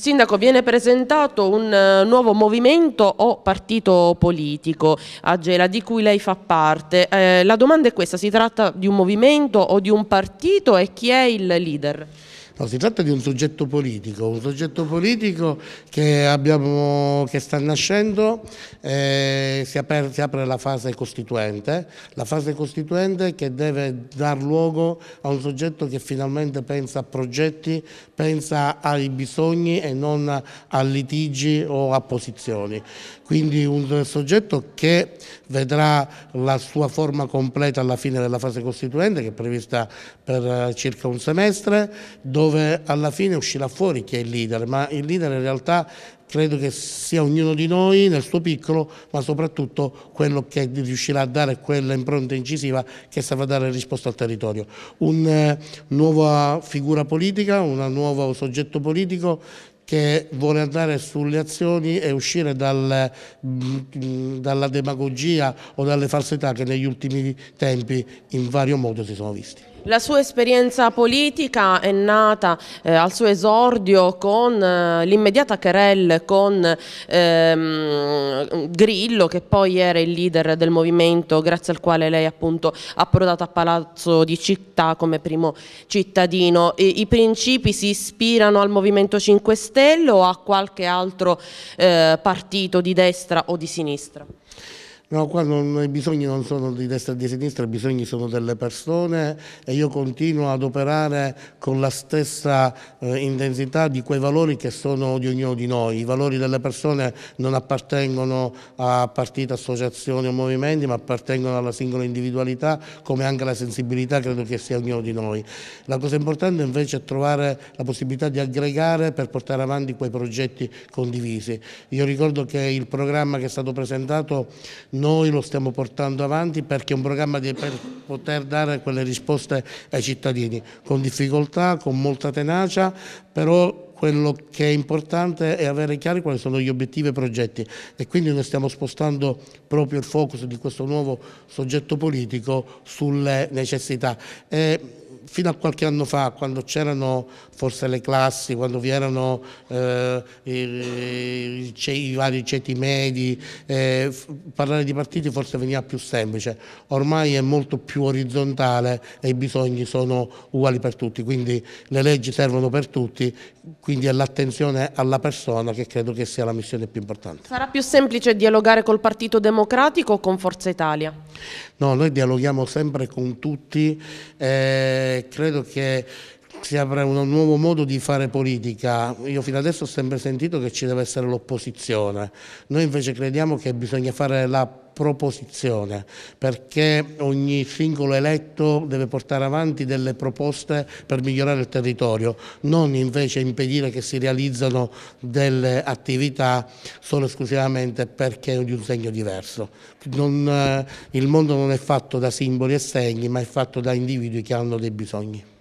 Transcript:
Sindaco, viene presentato un eh, nuovo movimento o partito politico, a Gela di cui lei fa parte. Eh, la domanda è questa, si tratta di un movimento o di un partito e chi è il leader? No, si tratta di un soggetto politico, un soggetto politico che, abbiamo, che sta nascendo, eh, si, apre, si apre la fase costituente, la fase costituente che deve dar luogo a un soggetto che finalmente pensa a progetti, pensa ai bisogni e non a litigi o a posizioni. Quindi un soggetto che vedrà la sua forma completa alla fine della fase costituente che è prevista per eh, circa un semestre, dove dove alla fine uscirà fuori chi è il leader, ma il leader in realtà credo che sia ognuno di noi nel suo piccolo, ma soprattutto quello che riuscirà a dare quella impronta incisiva che saprà dare risposta al territorio. Una eh, nuova figura politica, un nuovo soggetto politico che vuole andare sulle azioni e uscire dal, mm, dalla demagogia o dalle falsità che negli ultimi tempi in vario modo si sono visti. La sua esperienza politica è nata eh, al suo esordio con eh, l'immediata querelle con ehm, Grillo che poi era il leader del movimento grazie al quale lei appunto ha approdato a Palazzo di Città come primo cittadino. E, I principi si ispirano al Movimento 5 Stelle o a qualche altro eh, partito di destra o di sinistra? No, qua non, i bisogni non sono di destra e di sinistra, i bisogni sono delle persone e io continuo ad operare con la stessa eh, intensità di quei valori che sono di ognuno di noi. I valori delle persone non appartengono a partite, associazioni o movimenti, ma appartengono alla singola individualità, come anche la sensibilità credo che sia ognuno di noi. La cosa importante invece è trovare la possibilità di aggregare per portare avanti quei progetti condivisi. Io ricordo che il programma che è stato presentato noi lo stiamo portando avanti perché è un programma di, per poter dare quelle risposte ai cittadini, con difficoltà, con molta tenacia, però quello che è importante è avere chiari quali sono gli obiettivi e i progetti e quindi noi stiamo spostando proprio il focus di questo nuovo soggetto politico sulle necessità. E fino a qualche anno fa, quando c'erano forse le classi, quando vi erano eh, i, i, vari ceti medi, eh, parlare di partiti forse veniva più semplice. Ormai è molto più orizzontale e i bisogni sono uguali per tutti, quindi le leggi servono per tutti, quindi è l'attenzione alla persona che credo che sia la missione più importante. Sarà più semplice dialogare col Partito Democratico o con Forza Italia? No, noi dialoghiamo sempre con tutti. Eh, credo che si apre un nuovo modo di fare politica. Io fino adesso ho sempre sentito che ci deve essere l'opposizione, noi invece crediamo che bisogna fare la proposizione, perché ogni singolo eletto deve portare avanti delle proposte per migliorare il territorio, non invece impedire che si realizzano delle attività solo e esclusivamente perché è di un segno diverso. Non, eh, il mondo non è fatto da simboli e segni, ma è fatto da individui che hanno dei bisogni.